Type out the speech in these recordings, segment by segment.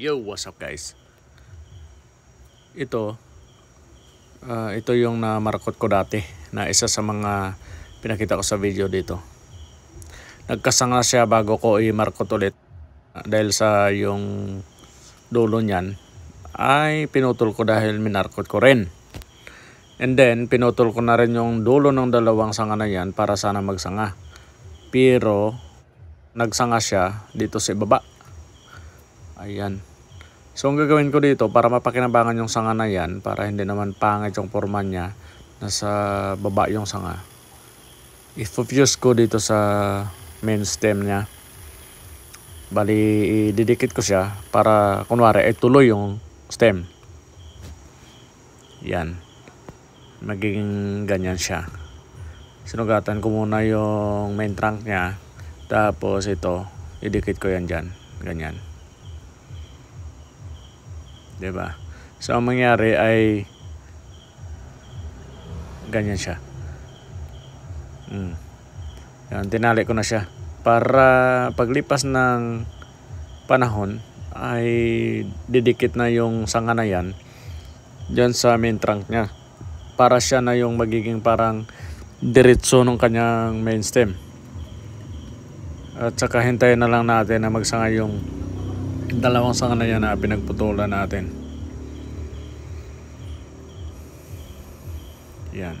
Yo, what's up guys? Ito, uh, ito yung namarkot ko dati na isa sa mga pinakita ko sa video dito. Nagkasanga siya bago ko i-markot ulit ah, dahil sa yung dulo niyan ay pinutol ko dahil minarkot ko rin. And then, pinutol ko na rin yung dulo ng dalawang sanga na yan para sana magsanga. Pero, nagsanga siya dito sa ibaba. Ayan. So ang gagawin ko dito para mapakinabangan yung sanga na yan para hindi naman pangit yung forma niya nasa baba yung sanga. I-fuse ko dito sa main stem niya. Bali, didikit ko siya para kunwari ay tuloy yung stem. Yan. Magiging ganyan siya. Sinugatan ko muna yung main trunk niya. Tapos ito, idikit ko yan dyan. Ganyan. 'di ba? So ang mangyari ay ganyan siya. Mm. Yan, tinali ko na siya para paglipas ng panahon ay didikit na yung sanga na yan dyan sa main trunk niya para siya na yung magiging parang diretso ng kanyang main stem at saka hintayin na lang natin na magsanga yung dalawang sanga na yan na pinagputulan natin yan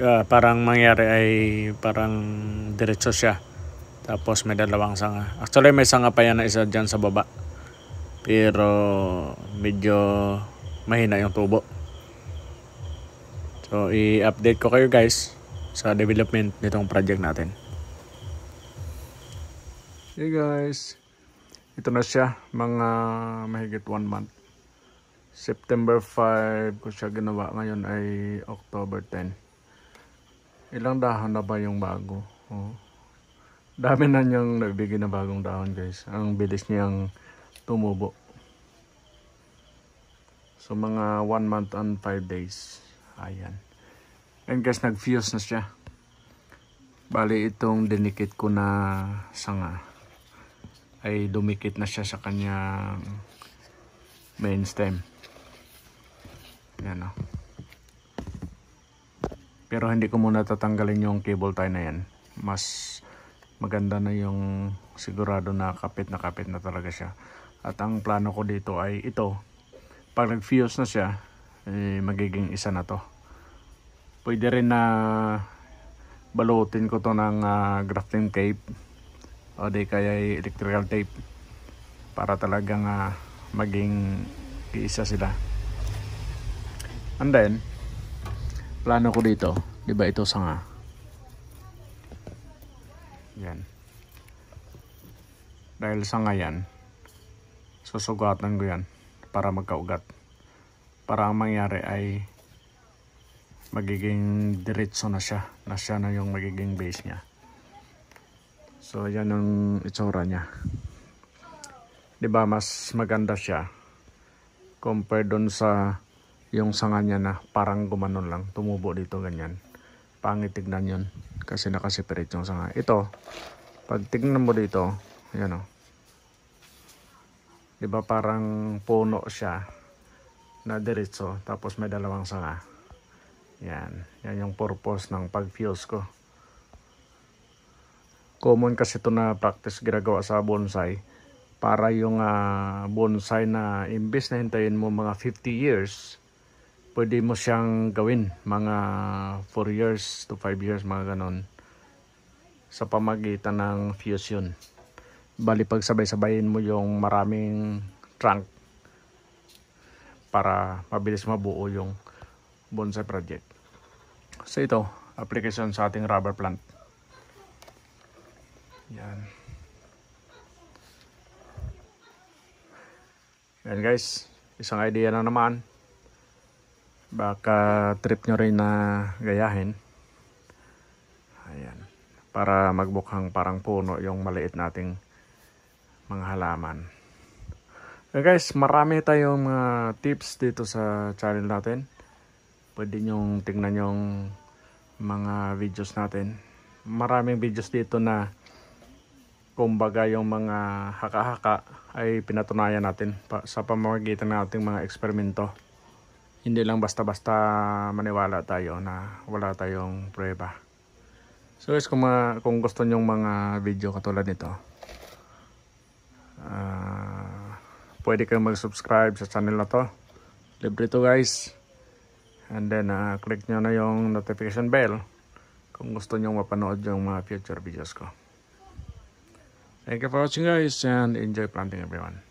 uh, parang mangyari ay parang diretso siya tapos may dalawang sanga actually may sanga pa yan na isa dyan sa baba pero medyo mahina yung tubo so i-update ko kayo guys sa development nitong project natin hey guys ito na siya mga mahigit 1 month September 5 ko siya ginawa ngayon ay October 10 ilang dahon na ba yung bago oh. dami na niyang nabigay na bagong dahon guys ang bilis niyang tumubo so mga 1 month and 5 days ayan and guys nag fuse na siya bali itong dinikit ko na sanga ay dumikit na siya sa kanyang main stem. Yan o. Oh. Pero hindi ko muna tatanggalin yung cable tie na yan. Mas maganda na yung sigurado na kapit na kapit na talaga siya. At ang plano ko dito ay ito. Pag nag-fuse na siya, eh, magiging isa na to. Pwede rin na balutin ko to ng uh, grafting tape o di kaya electrical tape para talagang uh, maging iisa sila and then plano ko dito di ba ito sanga yan dahil sanga yan susugatan ko yan para magkaugat para ang mangyari ay magiging diretso na siya na siya na yung magiging base niya So yan ang itsura niya. 'Di ba mas maganda siya compared doon sa yung sanga niya na parang gumanon lang, tumubo dito ganyan. Pangit tignan 'yon kasi nakaseparate yung sanga. Ito, pag tignan mo dito, ayan oh. 'Di ba parang puno siya na diretso tapos may dalawang sanga. Yan, yan yung purpose ng pag-fuse ko. Common kasi to na practice ginagawa sa bonsai para yung uh, bonsai na imbes na hintayin mo mga 50 years, pwede mo siyang gawin mga 4 years to 5 years mga ganon sa pamagitan ng fusion. Bali pag sabay-sabayin mo yung maraming trunk para mabilis mabuo yung bonsai project. So ito, application sa ating rubber plant. Yan. Yan guys, isang idea na naman. Baka trip nyo rin na gayahin. Ayan. Para magbukhang parang puno yung maliit nating mga halaman. Ayan guys, marami tayong mga tips dito sa channel natin. Pwede nyong tingnan yung mga videos natin. Maraming videos dito na kumbaga yung mga haka-haka ay pinatunayan natin sa pamamagitan ng ating mga eksperimento. Hindi lang basta-basta maniwala tayo na wala tayong prueba. So guys, kung, ma kung gusto nyong mga video katulad nito, uh, pwede kayong mag-subscribe sa channel na to. Libre to guys. And then, uh, click nyo na yung notification bell kung gusto nyong mapanood yung mga future videos ko. Thank you for watching guys and enjoy planting everyone.